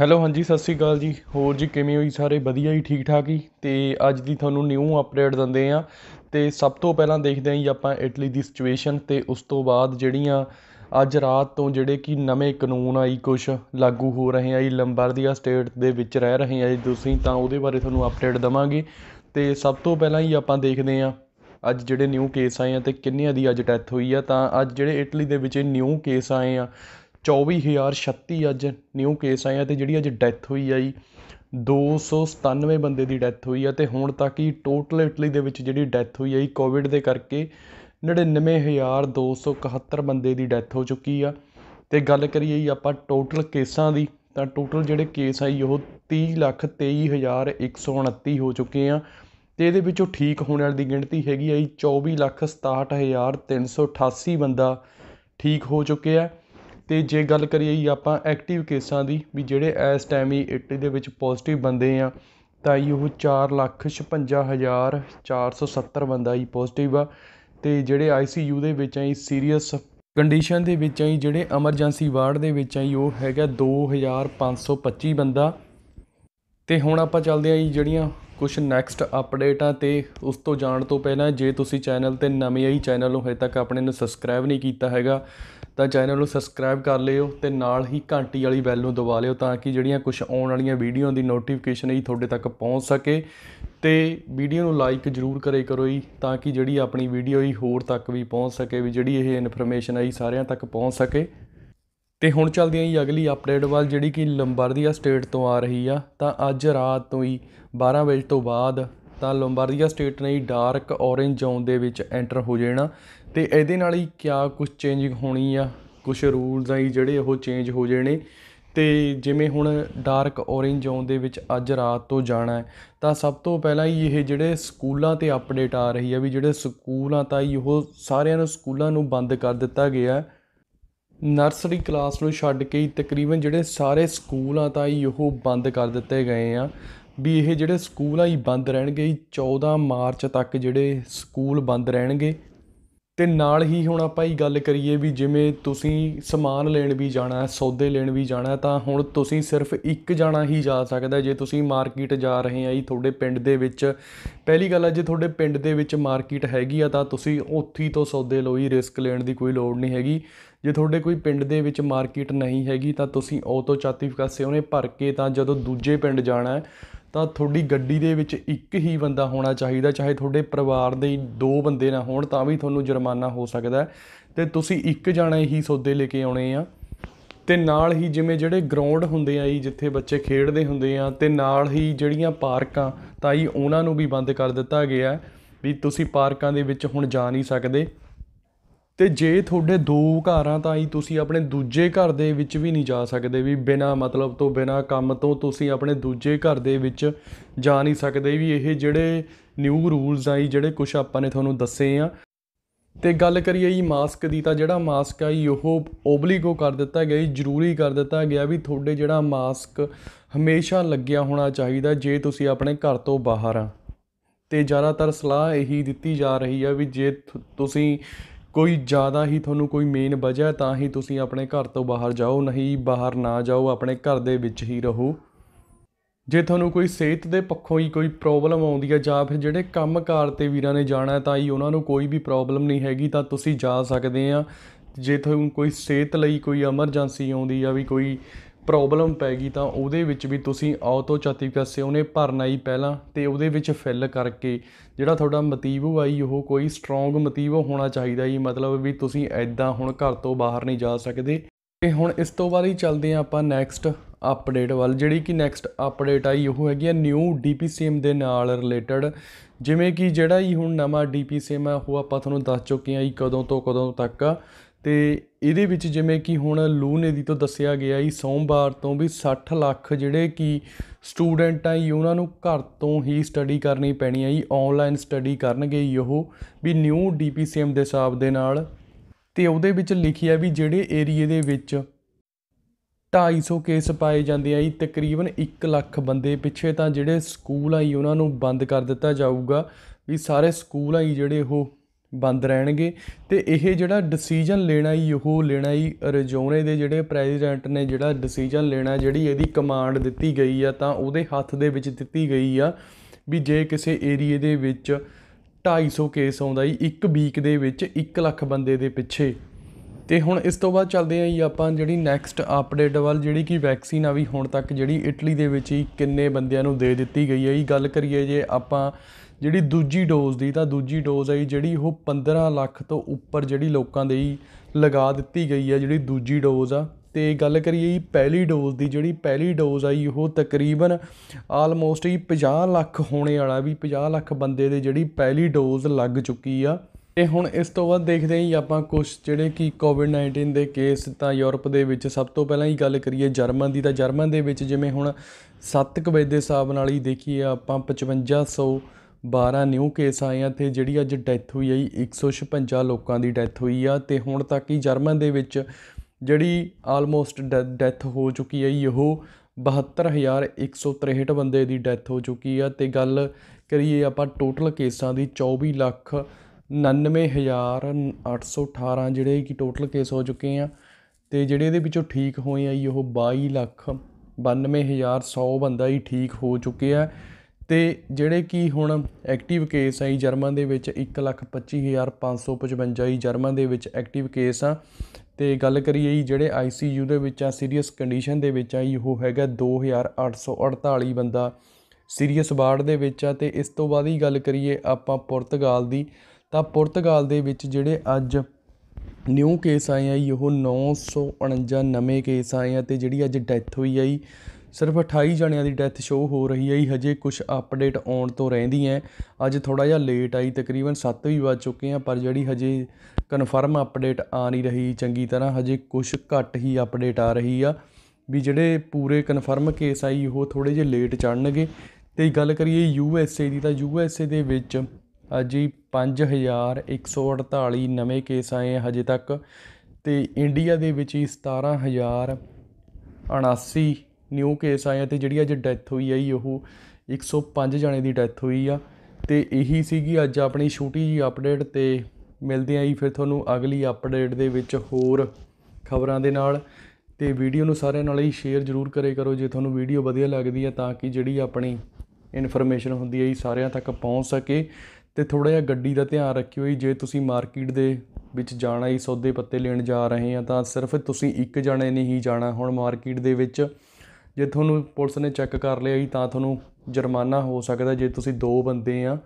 hello ਹਾਂਜੀ ਸਤਿ ਸ਼੍ਰੀ ਅਕਾਲ ਜੀ ਹੋਰ ਜੀ ਕਿਵੇਂ ਹੋਈ ਸਾਰੇ ਵਧੀਆ ਹੀ ਠੀਕ ਠਾਕ ਹੀ ਤੇ ਅੱਜ ਦੀ ਤੁਹਾਨੂੰ ਨਿਊ ਅਪਡੇਟ ਦਿੰਦੇ ਆ ਤੇ ਸਭ ਤੋਂ ਪਹਿਲਾਂ ਦੇਖਦੇ ਆਂ ਜੀ ਆਪਾਂ ਇਟਲੀ ਦੀ ਸਿਚੁਏਸ਼ਨ ਤੇ ਉਸ ਤੋਂ ਬਾਅਦ ਜਿਹੜੀਆਂ ਅੱਜ ਰਾਤ ਤੋਂ ਜਿਹੜੇ ਕਿ ਨਵੇਂ ਕਾਨੂੰਨ ਆਈ ਕੁਛ ਲਾਗੂ ਹੋ ਰਹੇ ਆ ਜੀ ਲੰਬਾਰਦੀਆ ਸਟੇਟ ਦੇ ਵਿੱਚ ਰਹਿ ਰਹੇ ਆ ਜੀ ਤੁਸੀਂ ਤਾਂ ਉਹਦੇ ਬਾਰੇ ਤੁਹਾਨੂੰ ਅਪਡੇਟ ਦਵਾਂਗੇ ਤੇ ਸਭ ਤੋਂ ਪਹਿਲਾਂ ਹੀ ਆਪਾਂ ਦੇਖਦੇ ਆਂ ਅੱਜ ਜਿਹੜੇ ਨਿਊ ਕੇਸ ਆਏ ਆ ਤੇ ਕਿੰਨਿਆਂ ਦੀ ਅੱਜ ਡੈਥ ਹੋਈ ਆ ਤਾਂ ਅੱਜ ਜਿਹੜੇ ਇਟਲੀ ਦੇ ਵਿੱਚ ਨਿਊ ਕੇਸ ਆਏ ਆ 24036 ਅੱਜ ਨਿਊ ਕੇਸ ਆਏ ਆ ਤੇ ਜਿਹੜੀ ਅੱਜ ਡੈਥ ਹੋਈ ਆਈ 297 ਬੰਦੇ ਦੀ ਡੈਥ ਹੋਈ ਆ ਤੇ ਹੁਣ ਤੱਕ ਹੀ ਟੋਟਲ ਇਟਲੀ ਦੇ ਵਿੱਚ ਜਿਹੜੀ ਡੈਥ ਹੋਈ ਆਈ ਕੋਵਿਡ ਦੇ ਕਰਕੇ 99271 ਬੰਦੇ ਦੀ ਡੈਥ ਹੋ ਚੁੱਕੀ ਆ ਤੇ ਗੱਲ ਕਰੀਏ ਜੀ ਆਪਾਂ ਟੋਟਲ ਕੇਸਾਂ ਦੀ ਤਾਂ ਟੋਟਲ ਜਿਹੜੇ ਕੇਸ ਆਈ ਉਹ 30,23,129 ਹੋ ਚੁੱਕੇ ਆ ਤੇ ਇਹਦੇ ਵਿੱਚੋਂ ਠੀਕ ਹੋਣ ਵਾਲੀ ਗਿਣਤੀ ਹੈਗੀ ਆ 24,67,388 ਬੰਦਾ ਠੀਕ ਹੋ ਚੁੱਕਿਆ ਤੇ ਜੇ ਗੱਲ ਕਰੀਏ ਜੀ ਆਪਾਂ ਐਕਟਿਵ ਕੇਸਾਂ ਦੀ ਵੀ ਜਿਹੜੇ ਇਸ ਟਾਈਮ ਹੀ ਇਟਲੀ ਦੇ ਵਿੱਚ ਪੋਜ਼ਿਟਿਵ ਬੰਦੇ ਆ ਤਾਂ ਇਹ ਉਹ ਬੰਦਾ ਹੀ ਪੋਜ਼ਿਟਿਵ ਆ ਤੇ ਜਿਹੜੇ ਆਈਸੀਯੂ ਦੇ ਵਿੱਚ ਆ ਸੀਰੀਅਸ ਕੰਡੀਸ਼ਨ ਦੇ ਵਿੱਚ ਆ ਜਿਹੜੇ ਐਮਰਜੈਂਸੀ ਵਾਰਡ ਦੇ ਵਿੱਚ ਆ ਉਹ ਹੈਗਾ 2525 ਬੰਦਾ ਤੇ ਹੁਣ ਆਪਾਂ ਚੱਲਦੇ ਆਂ ਜੀ ਜਿਹੜੀਆਂ ਕੁਝ ਨੈਕਸਟ ਅਪਡੇਟਾਂ ਤੇ ਉਸ ਤੋਂ ਜਾਣ ਤੋਂ ਪਹਿਲਾਂ ਜੇ ਤੁਸੀਂ ਚੈਨਲ ਤੇ ਨਵੇਂ ਆਈ ਚੈਨਲ ਨੂੰ ਹਜੇ ਤੱਕ ਆਪਣੇ ਨੂੰ ਸਬਸਕ੍ਰਾਈਬ ਨਹੀਂ ਕੀਤਾ ਹੈਗਾ ਤਾਂ ਚੈਨਲ ਨੂੰ ਸਬਸਕ੍ਰਾਈਬ ਕਰ ਲਿਓ ਤੇ ਨਾਲ ਹੀ ਘੰਟੀ ਵਾਲੀ ਬੈਲ ਨੂੰ ਦਬਾ ਲਿਓ ਤਾਂ ਕਿ ਜਿਹੜੀਆਂ ਕੁਝ ਆਉਣ ਵਾਲੀਆਂ ਵੀਡੀਓ ਦੀ ਨੋਟੀਫਿਕੇਸ਼ਨ ਹੀ ਤੁਹਾਡੇ ਤੱਕ ਪਹੁੰਚ ਸਕੇ ਤੇ ਵੀਡੀਓ ਨੂੰ ਲਾਈਕ ਜਰੂਰ ਕਰੇ ਕਰੋ ਜੀ ਤਾਂ ਕਿ ਜਿਹੜੀ ਆਪਣੀ ਵੀਡੀਓ ਹੀ ਹੋਰ ਤੱਕ ਵੀ ਪਹੁੰਚ ਸਕੇ ਵੀ ਜਿਹੜੀ ਇਹ ਇਨਫੋਰਮੇਸ਼ਨ ਆਈ ਸਾਰਿਆਂ ਤੱਕ ਪਹੁੰਚ ਸਕੇ ਤੇ ਹੁਣ ਚੱਲਦੇ ਆਂ ਜੀ ਅਗਲੀ ਅਪਡੇਟ ਵੱਲ ਜਿਹੜੀ ਕਿ ਲੰਬਾਰਡੀਆ ਸਟੇਟ ਤੋਂ ਆ ਰਹੀ ਆ ਤਾਂ ਅੱਜ ਰਾਤ ਤੋਂ ਹੀ 12 ਵਜੇ ਤੋਂ ਬਾਅਦ ਤਾਂ ਲੰਬਾਰਡੀਆ ਸਟੇਟ ਨੇ ਡਾਰਕ ਔਰੇਂਜ ਜ਼ੋਨ ਦੇ ਵਿੱਚ ਐਂਟਰ ਹੋ ਜਾਣਾ ਤੇ ਇਹਦੇ ਨਾਲ ਹੀ ਕਿਆ ਕੁਝ ਚੇਂਜਿੰਗ ਹੋਣੀ ਆ ਕੁਝ ਰੂਲਸ ਆ ਜਿਹੜੇ ਉਹ ਚੇਂਜ ਹੋ ਜਾਣੇ ਤੇ ਜਿਵੇਂ ਹੁਣ ਡਾਰਕ ਔਰੇਂਜ ਜ਼ੋਨ ਦੇ ਵਿੱਚ ਅੱਜ ਰਾਤ ਤੋਂ ਜਾਣਾ ਤਾਂ ਸਭ ਤੋਂ ਪਹਿਲਾਂ ਹੀ ਇਹ ਜਿਹੜੇ ਸਕੂਲਾਂ 'ਤੇ ਅਪਡੇਟ ਆ ਰਹੀ ਆ ਵੀ ਜਿਹੜੇ ਸਕੂਲ ਆ ਤਾਂ ਇਹੋ ਸਾਰਿਆਂ ਨੂੰ ਸਕੂਲਾਂ ਨੂੰ ਬੰਦ ਕਰ ਦਿੱਤਾ ਗਿਆ ਨਰਸਰੀ ਕਲਾਸ ਨੂੰ ਛੱਡ ਕੇ ਤਕਰੀਬਨ ਜਿਹੜੇ ਸਾਰੇ ਸਕੂਲ ਆ ਤਾਂ ਇਹੋ ਬੰਦ ਕਰ ਦਿੱਤੇ ਗਏ ਆ ਵੀ ਇਹ ਜਿਹੜੇ ਸਕੂਲ ਆ ਜੀ ਬੰਦ ਰਹਿਣਗੇ 14 ਮਾਰਚ ਤੱਕ ਜਿਹੜੇ ਸਕੂਲ ਬੰਦ ਰਹਿਣਗੇ ਤੇ ਨਾਲ ਹੀ ਹੁਣ ਆਪਾਂ ਇਹ ਗੱਲ ਕਰੀਏ ਵੀ ਜਿਵੇਂ ਤੁਸੀਂ ਸਮਾਨ ਲੈਣ ਵੀ ਜਾਣਾ ਹੈ ਸੌਦੇ ਲੈਣ ਵੀ ਜਾਣਾ ਤਾਂ ਹੁਣ ਤੁਸੀਂ ਸਿਰਫ ਇੱਕ ਜਾਣਾ ਹੀ ਜਾ ਸਕਦਾ ਜੇ ਤੁਸੀਂ ਮਾਰਕੀਟ ਜਾ ਰਹੇ ਆਂ ਜੀ ਤੁਹਾਡੇ ਪਿੰਡ ਦੇ ਵਿੱਚ ਪਹਿਲੀ ਗੱਲ ਆ ਜੇ ਤੁਹਾਡੇ ਪਿੰਡ ਦੇ ਵਿੱਚ ਮਾਰਕੀਟ ਹੈਗੀ ਆ ਤਾਂ ਤੁਸੀਂ ਉੱਥੀ ਤੋਂ ਸੌਦੇ ਲਓ ਰਿਸਕ ਲੈਣ ਦੀ ਕੋਈ ਲੋੜ ਨਹੀਂ ਹੈਗੀ ਜੇ ਤੁਹਾਡੇ ਕੋਈ ਪਿੰਡ ਦੇ ਵਿੱਚ ਮਾਰਕੀਟ ਨਹੀਂ ਹੈਗੀ ਤਾਂ ਤੁਸੀਂ ਉਹ ਤੋਂ ਚਾਤੀ ਫਕਾਸੇ ਉਹਨੇ ਭਰ ਕੇ ਤਾਂ ਜਦੋਂ ਦੂਜੇ ਪਿੰਡ ਜਾਣਾ ਹੈ ਤਾਂ ਤੁਹਾਡੀ ਗੱਡੀ ਦੇ ਵਿੱਚ ਇੱਕ ਹੀ ਬੰਦਾ ਹੋਣਾ ਚਾਹੀਦਾ ਚਾਹੇ ਤੁਹਾਡੇ ਪਰਿਵਾਰ ਦੇ ਦੋ ਬੰਦੇ ਨਾ ਹੋਣ ਤਾਂ ਵੀ ਤੁਹਾਨੂੰ ਜੁਰਮਾਨਾ ਹੋ ਸਕਦਾ ਤੇ ਤੁਸੀਂ ਇੱਕ ਜਾਣਾ ਹੀ ਸੌਦੇ ਲੈ ਕੇ ਆਉਣੇ ਆ ਤੇ ਨਾਲ ਹੀ ਜਿਵੇਂ ਜਿਹੜੇ ਗਰਾਊਂਡ ਹੁੰਦੇ ਆ ਜੀ ਜਿੱਥੇ ਬੱਚੇ ਖੇਡਦੇ ਹੁੰਦੇ ਆ ਤੇ ਨਾਲ ਹੀ ਜਿਹੜੀਆਂ ਪਾਰਕਾਂ ਤਾਂ ਹੀ ਉਹਨਾਂ ਨੂੰ ਵੀ ਬੰਦ ਕਰ ਦਿੱਤਾ ਗਿਆ ਵੀ ਤੁਸੀਂ ਪਾਰਕਾਂ ਦੇ ਵਿੱਚ ਹੁਣ ਜਾ ਨਹੀਂ ਸਕਦੇ ਤੇ ਜੇ ਤੁਹਾਡੇ ਦੋ ਘਰਾਂ ਤਾਂ ਹੀ ਤੁਸੀਂ ਆਪਣੇ ਦੂਜੇ ਘਰ ਦੇ ਵਿੱਚ ਵੀ ਨਹੀਂ ਜਾ ਸਕਦੇ ਵੀ ਬਿਨਾ ਮਤਲਬ ਤੋਂ ਬਿਨਾ ਕੰਮ ਤੋਂ ਤੁਸੀਂ ਆਪਣੇ ਦੂਜੇ ਘਰ ਦੇ ਵਿੱਚ ਜਾ ਨਹੀਂ ਸਕਦੇ ਵੀ ਇਹ ਜਿਹੜੇ ਨਿਊ ਰੂਲਸ ਆਈ ਜਿਹੜੇ ਕੁਝ ਆਪਾਂ ਨੇ ਤੁਹਾਨੂੰ ਦੱਸੇ ਆ ਤੇ ਗੱਲ ਕਰੀਏ ਜੀ ਮਾਸਕ ਦੀ ਤਾਂ ਜਿਹੜਾ ਮਾਸਕ ਆ ਜੀ ਉਹ ਓਬਲੀਗੋ ਕਰ ਦਿੱਤਾ ਗਿਆ ਜੀ ਜ਼ਰੂਰੀ ਕਰ ਦਿੱਤਾ ਗਿਆ ਵੀ ਤੁਹਾਡੇ ਜਿਹੜਾ ਮਾਸਕ ਹਮੇਸ਼ਾ ਲੱਗਿਆ ਹੋਣਾ ਚਾਹੀਦਾ ਜੇ ਤੁਸੀਂ ਆਪਣੇ ਘਰ ਤੋਂ ਬਾਹਰ ਆ ਤੇ ਜ਼ਿਆਦਾਤਰ ਸਲਾਹ ਇਹੀ ਦਿੱਤੀ ਜਾ ਰਹੀ ਆ ਵੀ ਜੇ ਤੁਸੀਂ ਕੋਈ ਜ਼ਿਆਦਾ ਹੀ ਤੁਹਾਨੂੰ ਕੋਈ ਮੇਨ ਵਜ੍ਹਾ ਤਾਂ ਹੀ ਤੁਸੀਂ ਆਪਣੇ ਘਰ ਤੋਂ ਬਾਹਰ ਜਾਓ ਨਹੀਂ ਬਾਹਰ ਨਾ ਜਾਓ ਆਪਣੇ ਘਰ ਦੇ ਵਿੱਚ ਹੀ ਰਹੋ ਜੇ ਤੁਹਾਨੂੰ ਕੋਈ ਸਿਹਤ ਦੇ ਪੱਖੋਂ ਹੀ ਕੋਈ ਪ੍ਰੋਬਲਮ ਆਉਂਦੀ ਹੈ ਜਾਂ ਫਿਰ ਜਿਹੜੇ ਕੰਮਕਾਰ ਤੇ ਵੀਰਾਂ ਨੇ ਜਾਣਾ ਤਾਂ ਹੀ ਉਹਨਾਂ ਨੂੰ ਕੋਈ ਵੀ ਪ੍ਰੋਬਲਮ ਨਹੀਂ ਹੈਗੀ ਤਾਂ ਤੁਸੀਂ ਜਾ ਸਕਦੇ ਆ ਜੇ ਤੁਹਾਨੂੰ ਕੋਈ ਸਿਹਤ ਲਈ ਕੋਈ ਐਮਰਜੈਂਸੀ ਆਉਂਦੀ ਆ ਵੀ ਕੋਈ ਪ੍ਰੋਬਲਮ ਪੈ ਗਈ ਤਾਂ ਉਹਦੇ ਵਿੱਚ ਵੀ ਤੁਸੀਂ ਆਟੋ ਚਾਤੀ ਵਿਕਾਸੇ ਉਹਨੇ ਭਰਨਾ ਹੀ ਪਹਿਲਾਂ ਤੇ ਉਹਦੇ ਵਿੱਚ ਫਿਲ ਕਰਕੇ ਜਿਹੜਾ ਤੁਹਾਡਾ ਮਤੀਬੂ ਆਈ ਉਹ ਕੋਈ ਸਟਰੋਂਗ ਮਤੀਬ ਹੋਣਾ ਚਾਹੀਦਾ ਜੀ ਮਤਲਬ ਵੀ ਤੁਸੀਂ ਐਦਾਂ ਹੁਣ ਘਰ ਤੋਂ ਬਾਹਰ ਨਹੀਂ ਜਾ ਸਕਦੇ ਤੇ ਹੁਣ ਇਸ ਤੋਂ ਬਾਅਦ ਹੀ ਚੱਲਦੇ ਆ ਆਪਾਂ ਨੈਕਸਟ ਅਪਡੇਟ ਵੱਲ ਜਿਹੜੀ ਕਿ ਨੈਕਸਟ ਅਪਡੇਟ ਆਈ ਉਹ ਹੈਗੀ ਆ ਨਿਊ ਡੀਪੀਸੀਐਮ ਦੇ ਨਾਲ ਰਿਲੇਟਡ ਜਿਵੇਂ ਕਿ ਜਿਹੜਾ ਹੀ ਹੁਣ ਨਵਾਂ ਡੀਪੀਸੀਐਮ ਆ ਉਹ ਆਪਾਂ ਤੁਹਾਨੂੰ ਦੱਸ ਚੁੱਕੇ ਆ ਕਿ ਕਦੋਂ ਤੋਂ ਕਦੋਂ ਤੱਕ ਤੇ ਇਹਦੇ ਵਿੱਚ ਜਿਵੇਂ ਕਿ ਹੁਣ ਲੂ ਦੀ ਤੋਂ ਦੱਸਿਆ ਗਿਆ ਹੀ ਸੋਮਵਾਰ ਤੋਂ ਵੀ 60 ਲੱਖ ਜਿਹੜੇ ਕਿ ਸਟੂਡੈਂਟ ਆ ਇਹ ਉਹਨਾਂ ਨੂੰ ਘਰ ਤੋਂ ਹੀ ਸਟੱਡੀ ਕਰਨੀ ਪੈਣੀ ਆ ਜੀ ਆਨਲਾਈਨ ਸਟੱਡੀ ਕਰਨਗੇ ਉਹ ਵੀ ਨਿਊ ਡੀਪੀਸੀਐਮ ਦੇ ਹਿਸਾਬ ਦੇ ਨਾਲ ਤੇ ਉਹਦੇ ਵਿੱਚ ਲਿਖਿਆ ਵੀ ਜਿਹੜੇ ਏਰੀਏ ਦੇ ਵਿੱਚ 250 ਕੇਸ ਪਾਏ ਜਾਂਦੇ ਆ ਜੀ ਤਕਰੀਬਨ 1 ਲੱਖ ਬੰਦੇ ਪਿੱਛੇ ਤਾਂ ਜਿਹੜੇ ਸਕੂਲ ਆ ਜੀ ਉਹਨਾਂ ਨੂੰ ਬੰਦ ਕਰ ਦਿੱਤਾ ਜਾਊਗਾ ਵੀ ਸਾਰੇ ਸਕੂਲ ਆ ਜੀ ਜਿਹੜੇ ਉਹ ਬੰਦ ਰਹਿਣਗੇ ਤੇ ਇਹ ਜਿਹੜਾ ਡਿਸੀਜਨ ਲੈਣਾ ਹੀ ਉਹ ਲੈਣਾ ਹੀ ਅਰੀਜ਼ੋਨਾ ਦੇ ਜਿਹੜੇ ਪ੍ਰੈਜ਼ੀਡੈਂਟ ਨੇ ਜਿਹੜਾ ਡਿਸੀਜਨ ਲੈਣਾ ਜਿਹੜੀ ਇਹਦੀ ਕਮਾਂਡ ਦਿੱਤੀ ਗਈ ਆ ਤਾਂ ਉਹਦੇ ਹੱਥ ਦੇ ਵਿੱਚ ਦਿੱਤੀ ਗਈ ਆ ਵੀ ਜੇ ਕਿਸੇ ਏਰੀਏ ਦੇ ਵਿੱਚ 250 ਕੇਸ ਆਉਂਦਾ ਹੀ ਇੱਕ ਵੀਕ ਦੇ ਵਿੱਚ 1 ਲੱਖ ਬੰਦੇ ਦੇ ਪਿੱਛੇ ਤੇ ਹੁਣ ਇਸ ਤੋਂ ਬਾਅਦ ਚੱਲਦੇ ਆਂ ਜੀ ਆਪਾਂ ਜਿਹੜੀ ਨੈਕਸਟ ਅਪਡੇਟ ਵੱਲ ਜਿਹੜੀ ਕਿ ਵੈਕਸੀਨ ਆ ਵੀ ਹੁਣ ਤੱਕ ਜਿਹੜੀ ਇਟਲੀ ਦੇ ਵਿੱਚ ਹੀ ਕਿੰਨੇ ਬੰਦਿਆਂ ਨੂੰ ਦੇ ਦਿੱਤੀ ਗਈ ਹੈ ਇਹ ਗੱਲ ਕਰੀਏ ਜੇ ਆਪਾਂ ਜਿਹੜੀ ਦੂਜੀ ਡੋਜ਼ ਦੀ ਤਾਂ ਦੂਜੀ ਡੋਜ਼ ਆਈ ਜਿਹੜੀ ਉਹ 15 ਲੱਖ ਤੋਂ ਉੱਪਰ ਜਿਹੜੀ ਲੋਕਾਂ ਦੇ ਲਗਾ ਦਿੱਤੀ ਗਈ ਹੈ ਜਿਹੜੀ ਦੂਜੀ ਡੋਜ਼ ਆ ਤੇ ਗੱਲ ਕਰੀਏ ਜੀ ਪਹਿਲੀ ਡੋਜ਼ ਦੀ ਜਿਹੜੀ ਪਹਿਲੀ ਡੋਜ਼ ਆਈ ਉਹ ਤਕਰੀਬਨ ਆਲਮੋਸਟ ਹੀ 50 ਲੱਖ ਹੋਣੇ ਵਾਲਾ ਵੀ 50 ਲੱਖ ਬੰਦੇ ਦੇ ਜਿਹੜੀ ਪਹਿਲੀ ਡੋਜ਼ ਲੱਗ ਚੁੱਕੀ ਆ ਤੇ ਹੁਣ ਇਸ ਤੋਂ ਬਾਅਦ ਦੇਖਦੇ ਹਾਂ ਜੀ ਆਪਾਂ ਕੁਝ ਜਿਹੜੇ ਕਿ ਕੋਵਿਡ-19 ਦੇ ਕੇਸ ਤਾਂ ਯੂਰਪ ਦੇ ਵਿੱਚ ਸਭ ਤੋਂ ਪਹਿਲਾਂ ਹੀ ਗੱਲ ਕਰੀਏ ਜਰਮਨ ਦੀ ਤਾਂ ਜਰਮਨ ਦੇ ਵਿੱਚ ਜਿਵੇਂ ਹੁਣ 7 ਕੁ ਵਜੇ ਦੇ ਹਿਸਾਬ ਨਾਲ ਹੀ ਦੇਖੀਏ ਆਪਾਂ 5500 12 ਨਿਊ ਕੇਸ ਆਏ ਆ ਤੇ ਜਿਹੜੀ ਅੱਜ ਡੈਥ ਹੋਈ ਹੈ 156 ਲੋਕਾਂ ਦੀ ਡੈਥ ਹੋਈ ਆ ਤੇ ਹੁਣ ਤੱਕ ਹੀ ਜਰਮਨ ਦੇ ਵਿੱਚ ਜਿਹੜੀ ਆਲਮੋਸਟ ਡੈਥ ਹੋ ਚੁੱਕੀ ਹੈ ਇਹੋ 72163 ਬੰਦੇ ਦੀ ਡੈਥ ਹੋ ਚੁੱਕੀ ਆ ਤੇ ਗੱਲ ਕਰੀਏ ਆਪਾਂ ਟੋਟਲ ਕੇਸਾਂ ਦੀ 24 ਲੱਖ 99818 ਜਿਹੜੇ ਕਿ ਟੋਟਲ ਕੇਸ ਹੋ ਚੁੱਕੇ ਆ ਤੇ ਜਿਹੜੇ ਇਹਦੇ ਵਿੱਚੋਂ ਠੀਕ ਹੋਏ ਆ ਇਹੋ 22 ਲੱਖ 92100 ਬੰਦਾ ਹੀ ਠੀਕ ਹੋ ਚੁੱਕੇ ਆ ਤੇ ਜਿਹੜੇ ਕੀ ਹੁਣ ਐਕਟਿਵ ਕੇਸ ਆਈ ਜਰਮਨ ਦੇ ਵਿੱਚ 125555 ਜਰਮਨ ਦੇ ਵਿੱਚ ਐਕਟਿਵ ਕੇਸ ਆ ਤੇ ਗੱਲ ਕਰੀਏ ਜੀ ਜਿਹੜੇ ਆਈਸੀਯੂ ਦੇ ਵਿੱਚ ਆ ਸੀਰੀਅਸ ਕੰਡੀਸ਼ਨ ਦੇ ਵਿੱਚ ਆ ਉਹ ਹੈਗਾ 2848 ਬੰਦਾ ਸੀਰੀਅਸ ਵਾਰਡ ਦੇ ਵਿੱਚ ਆ ਤੇ ਇਸ ਤੋਂ ਬਾਅਦ ਹੀ ਗੱਲ ਕਰੀਏ ਆਪਾਂ ਪੁਰਤਗਾਲ ਦੀ ਤਾਂ ਪੁਰਤਗਾਲ ਦੇ ਵਿੱਚ ਜਿਹੜੇ ਅੱਜ ਨਿਊ ਕੇਸ ਆਏ ਆ ਉਹ 949 ਨਵੇਂ ਕੇਸ ਆਏ ਆ ਤੇ ਜਿਹੜੀ ਅੱਜ ਡੈਥ ਹੋਈ ਆਈ ਸਿਰਫ 28 ਜਣਿਆਂ ਦੀ ਡੈਥ ਸ਼ੋ ਹੋ ਰਹੀ ਹੈ ਜੀ ਹਜੇ ਕੁਝ ਅਪਡੇਟ ਆਉਣ ਤੋਂ ਰਹਿੰਦੀ ਹੈ ਅੱਜ ਥੋੜਾ ਜਿਹਾ ਲੇਟ ਆਈ ਤਕਰੀਬਨ 7 ਵੀ ਵੱਜ ਚੁੱਕੇ ਆ ਪਰ ਜਿਹੜੀ ਹਜੇ ਕਨਫਰਮ ਅਪਡੇਟ ਆ ਨਹੀਂ ਰਹੀ ਚੰਗੀ ਤਰ੍ਹਾਂ ਹਜੇ ਕੁਝ ਘੱਟ ਹੀ ਅਪਡੇਟ ਆ ਰਹੀ ਆ ਵੀ ਜਿਹੜੇ ਪੂਰੇ ਕਨਫਰਮ ਕੇਸ ਆਈ ਉਹ ਥੋੜੇ ਜਿਹਾ ਲੇਟ ਚੜਨਗੇ ਤੇ ਗੱਲ ਕਰੀਏ ਯੂ ਐਸ ਏ ਦੀ ਤਾਂ ਯੂ ਐਸ ਏ ਦੇ ਵਿੱਚ ਅੱਜ ਹੀ 5148 ਨਵੇਂ ਕੇਸ ਆਏ ਆ ਹਜੇ ਤੱਕ ਤੇ ਇੰਡੀਆ ਦੇ ਵਿੱਚ ਹੀ 17000 79 ਨਿਊ ਕੇਸ ਆਏ ਤੇ ਜਿਹੜੀ ਅੱਜ ਡੈਥ ਹੋਈ ਆਈ ਉਹ 105 ਜਣੇ ਦੀ ਡੈਥ ਹੋਈ ਆ ਤੇ ਇਹੀ ਸੀਗੀ ਅੱਜ ਆਪਣੀ ਛੋਟੀ ਜੀ ਅਪਡੇਟ ਤੇ ਮਿਲਦੇ ਆਂ ਜੀ ਫਿਰ ਤੁਹਾਨੂੰ ਅਗਲੀ ਅਪਡੇਟ ਦੇ ਵਿੱਚ ਹੋਰ ਖਬਰਾਂ ਦੇ ਨਾਲ ਤੇ ਵੀਡੀਓ ਨੂੰ ਸਾਰਿਆਂ ਨਾਲ ਹੀ ਸ਼ੇਅਰ ਜ਼ਰੂਰ ਕਰੇ ਕਰੋ ਜੇ ਤੁਹਾਨੂੰ ਵੀਡੀਓ ਵਧੀਆ ਲੱਗਦੀ ਹੈ ਤਾਂ ਕਿ ਜਿਹੜੀ ਆਪਣੀ ਇਨਫੋਰਮੇਸ਼ਨ ਹੁੰਦੀ ਹੈ ਜੀ ਸਾਰਿਆਂ ਤੱਕ ਪਹੁੰਚ ਸਕੇ ਤੇ ਥੋੜਾ ਜਿਹਾ ਗੱਡੀ ਦਾ ਧਿਆਨ ਰੱਖਿਓ ਜੀ ਜੇ ਤੁਸੀਂ ਮਾਰਕੀਟ ਦੇ ਵਿੱਚ ਜਾਣਾ ਹੀ ਸੌਦੇ ਪੱਤੇ ਲੈਣ ਜਾ ਰਹੇ ਆ ਤਾਂ ਸਿਰਫ ਤੁਸੀਂ ਇੱਕ ਜਣੇ ਨਹੀਂ ਹੀ ਜਾਣਾ ਹੁਣ ਮਾਰਕੀਟ ਦੇ ਵਿੱਚ ਜੇ ਤੁਹਾਨੂੰ ਪੁਲਿਸ ਨੇ ਚੈੱਕ ਕਰ ਲਿਆ ਜੀ ਤਾਂ ਤੁਹਾਨੂੰ ਜੁਰਮਾਨਾ ਹੋ ਸਕਦਾ ਜੇ ਤੁਸੀਂ ਦੋ ਬੰਦੇ ਆ